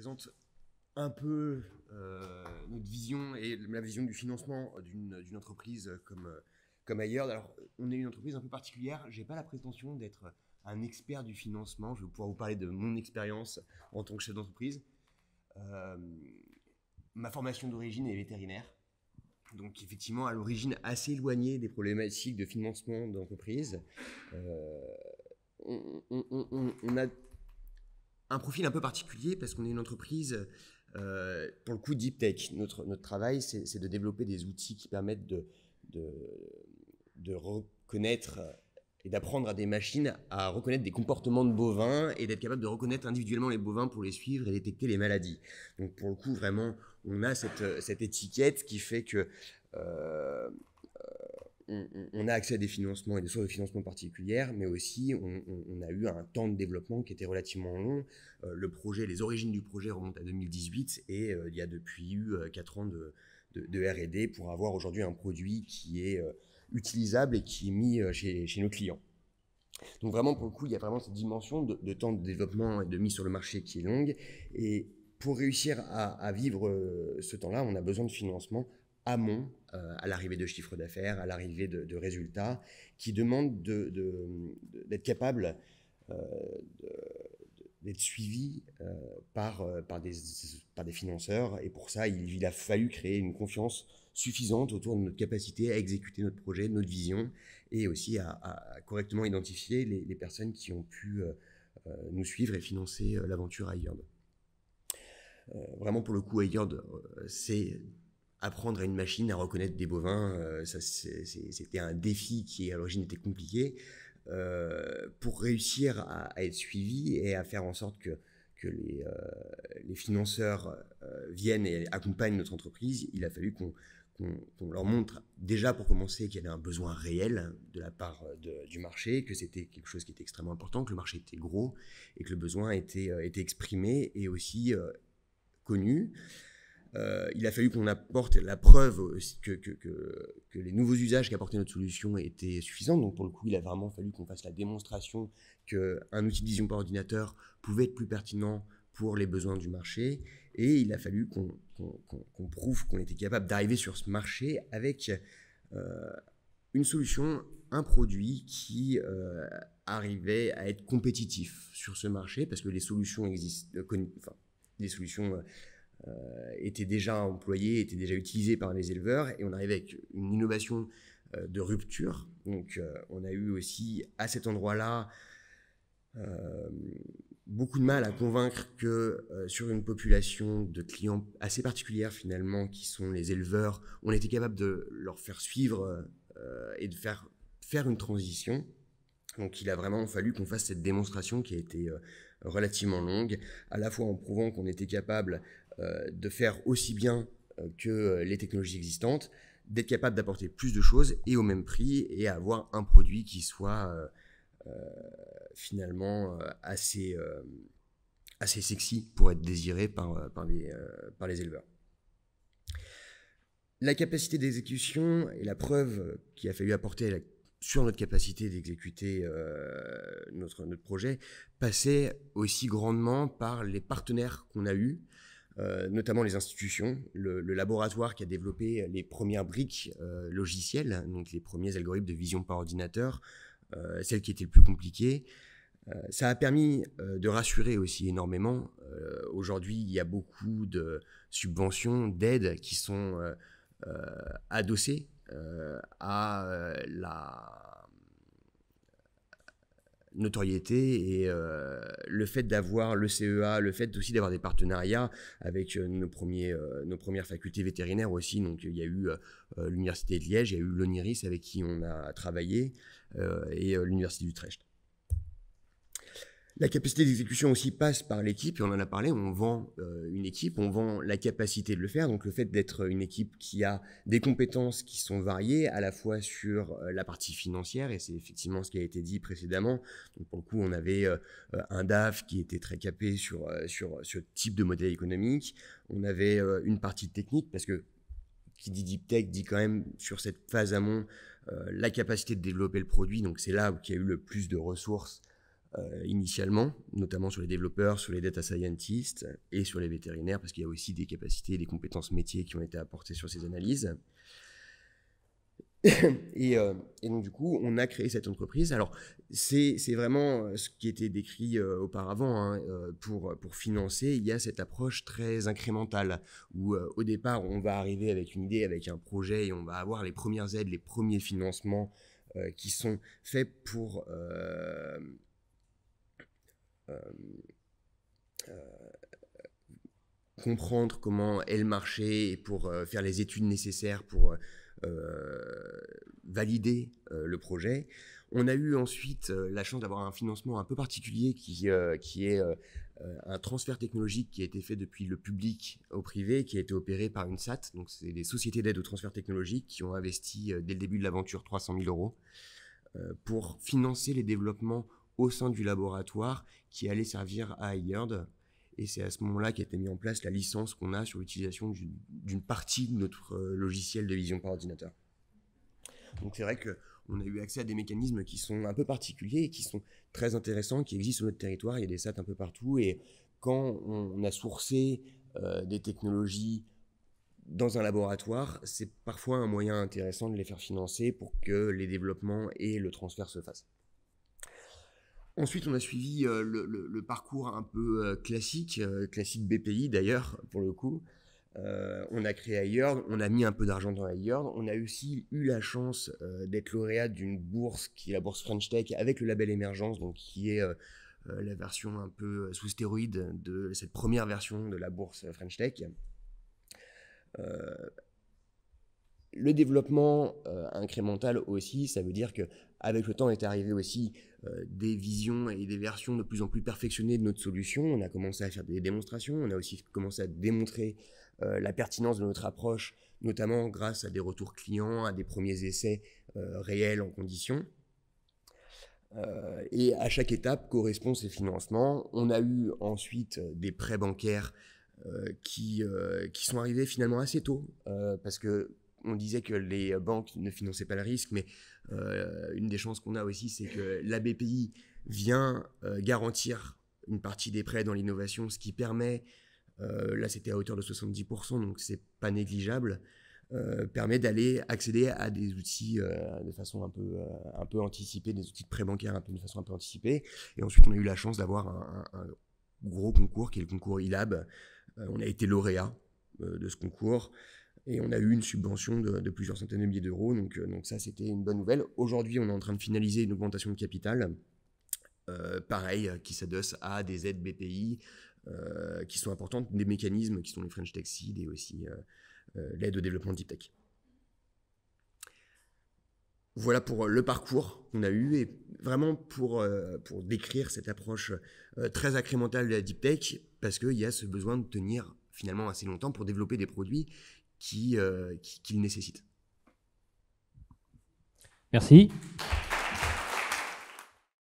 présente un peu euh, notre vision et la vision du financement d'une entreprise comme, euh, comme ailleurs. Alors, on est une entreprise un peu particulière. J'ai pas la prétention d'être un expert du financement. Je vais pouvoir vous parler de mon expérience en tant que chef d'entreprise. Euh, ma formation d'origine est vétérinaire. Donc effectivement, à l'origine, assez éloignée des problématiques de financement d'entreprise. on, on, a un profil un peu particulier parce qu'on est une entreprise, euh, pour le coup, deep tech. Notre, notre travail, c'est de développer des outils qui permettent de, de, reconnaître et d'apprendre à des machines à reconnaître des comportements de bovins et d'être capable de reconnaître individuellement les bovins pour les suivre et détecter les maladies. Donc pour le coup, vraiment, on a cette, étiquette qui fait que euh, euh, Mmh, mmh, on, mmh. a accès à des financements et des sources de financement particulières, mais aussi on, a eu un temps de développement qui était relativement long. Euh, le projet, les origines du projet remontent à 2018 et euh, il y a depuis eu 4 euh, ans de, RD pour avoir aujourd'hui un produit qui est utilisable et qui est mis chez, nos clients. Donc vraiment, pour le coup, il y a vraiment cette dimension de, temps de développement et de mise sur le marché qui est longue. Et pour réussir à vivre ce temps-là, on a besoin de financement amont euh, à l'arrivée de chiffres d'affaires, à l'arrivée de, résultats, qui demandent d'être euh, de, capable d'être suivi euh, par, des, financeurs. Et pour ça, il, a fallu créer une confiance suffisante autour de notre capacité à exécuter notre projet, notre vision, et aussi à, correctement identifier les, personnes qui ont pu nous suivre et financer l'aventure à vraiment, pour le coup, à c'est apprendre à une machine à reconnaître des bovins, euh, c'était un défi qui à l'origine était compliqué. Euh, pour réussir à, être suivi et à faire en sorte que, que les, euh, financeurs viennent et accompagnent notre entreprise, il a fallu qu'on leur montre déjà pour commencer qu'il y avait un besoin réel de la part du marché, que c'était quelque chose qui était extrêmement important, que le marché était gros et que le besoin était, était exprimé et aussi connu. Euh, il a fallu qu'on apporte la preuve euh, que, que, les nouveaux usages qu'apportait notre solution étaient suffisants. Donc pour le coup, il a vraiment fallu qu'on fasse la démonstration qu'un outil de vision par ordinateur pouvait être plus pertinent pour les besoins du marché. Et il a fallu qu'on prouve qu'on était capable d'arriver sur ce marché avec euh, une solution, un produit qui arrivait à être compétitif sur ce marché, parce que les solutions existent, enfin, les solutions euh, était déjà employé, était déjà utilisé par les éleveurs, et on arrivait avec une innovation euh, de rupture. Donc euh, on a eu aussi à cet endroit-là beaucoup de mal à convaincre que sur une population de clients assez particulière finalement, qui sont les éleveurs, on était capable de leur faire suivre et de faire, faire une transition. Donc il a vraiment fallu qu'on fasse cette démonstration qui a été relativement longue, à la fois en prouvant qu'on était capable euh, de faire aussi bien euh, que euh, les technologies existantes, d'être capable d'apporter plus de choses et au même prix et avoir un produit qui soit finalement assez, sexy pour être désiré par, les, éleveurs. La capacité d'exécution et la preuve qu'il a fallu apporter sur notre capacité d'exécuter notre, notre projet passait aussi grandement par les partenaires qu'on a eus, euh, notamment les institutions, le, laboratoire qui a développé les premières briques euh, logicielles, donc les premiers algorithmes de vision par ordinateur, euh, celle qui était le plus compliquées. Ça a permis de rassurer aussi énormément. Aujourd'hui, il y a beaucoup de subventions, d'aides qui sont adossées à la notoriété et euh, le fait d'avoir le CEA, le fait aussi d'avoir des partenariats avec euh, nos, premiers, euh, nos premières facultés vétérinaires aussi. Donc il y a eu l'Université de Liège, il y a eu l'ONIRIS avec qui on a travaillé et l'Université d'Utrecht. La capacité d'exécution aussi passe par l'équipe, et on en a parlé, on vend euh, une équipe, on vend la capacité de le faire, donc le fait d'être une équipe qui a des compétences qui sont variées, à la fois sur euh, la partie financière, et c'est effectivement ce qui a été dit précédemment, donc pour le coup on avait euh, un DAF qui était très capé sur, sur ce type de modèle économique, on avait une partie technique, parce que qui dit deep tech dit quand même sur cette phase amont la capacité de développer le produit, donc c'est là où il y a eu le plus de ressources euh, initialement, notamment sur les développeurs, sur les data scientists et sur les vétérinaires, parce qu'il y a aussi des capacités, des compétences métiers qui ont été apportées sur ces analyses. Euh, et, donc du coup, on a créé cette entreprise. Alors, c'est vraiment euh, ce qui était décrit auparavant. Hein, pour, pour financer, il y a cette approche très incrémentale, où au départ, on va arriver avec une idée, avec un projet, et on va avoir les premières aides, les premiers financements qui sont faits pour euh, euh, comprendre comment elle marchait et pour euh, faire les études nécessaires pour valider le projet. On a eu ensuite la chance d'avoir un financement un peu particulier qui, qui est un transfert technologique qui a été fait depuis le public au privé, qui a été opéré par une SAT. Donc, c'est des sociétés d'aide au transfert technologique qui ont investi dès le début de l'aventure 300 000 euros pour financer les développements au sein du laboratoire qui allait servir à IERD. Et c'est à ce moment-là qu'a été mis en place la licence qu'on a sur l'utilisation d'une partie de notre euh, logiciel de vision par ordinateur. Donc c'est vrai qu'on a eu accès à des mécanismes qui sont un peu particuliers et qui sont très intéressants, qui existent sur notre territoire. Il y a des SAT un peu partout. Et quand on a sourcé euh, des technologies dans un laboratoire, c'est parfois un moyen intéressant de les faire financer pour que les développements et le transfert se fassent. Ensuite, on a suivi euh, le, parcours un peu euh, classique, euh, classique BPI d'ailleurs, pour le coup. on a créé Air, on a mis un peu d'argent dans Ayer. On a aussi eu la chance d'être lauréat d'une bourse qui est la bourse French Tech avec le label Émergence, donc qui est la version un peu sous stéroïde de cette première version de la bourse French Tech. Le développement euh, incrémental aussi, ça veut dire que avec le temps est arrivé aussi euh, des visions et des versions de plus en plus perfectionnées de notre solution. On a commencé à faire des démonstrations, on a aussi commencé à démontrer euh, la pertinence de notre approche, notamment grâce à des retours clients, à des premiers essais réels en condition. et à chaque étape correspond ces financements. On a eu ensuite des prêts bancaires qui, qui sont arrivés finalement assez tôt, parce que on disait que les banques ne finançaient pas le risque, mais euh, une des chances qu'on a aussi, c'est que la BPI vient euh, garantir une partie des prêts dans l'innovation, ce qui permet, euh, là c'était à hauteur de 70%, donc c'est pas négligeable, permet d'aller accéder à des outils de façon un peu, un peu anticipée, des outils de prêts bancaires un peu, de façon un peu anticipée. Et ensuite, on a eu la chance d'avoir un, un, gros concours qui est le concours ILAB. on a été lauréat de ce concours. Et on a eu une subvention de, plusieurs centaines de milliers d'euros. Euh, donc, ça, c'était une bonne nouvelle. Aujourd'hui, on est en train de finaliser une augmentation de capital. Euh, pareil, euh, qui s'adosse à des aides BPI qui sont importantes, des mécanismes qui sont les French Tech Seed et aussi l'aide au développement de Deep Tech. Voilà pour le parcours qu'on a eu et vraiment pour, pour décrire cette approche très incrémentale de la Deep Tech parce qu'il y a ce besoin de tenir finalement assez longtemps pour développer des produits qui, euh, qui, qui le Merci.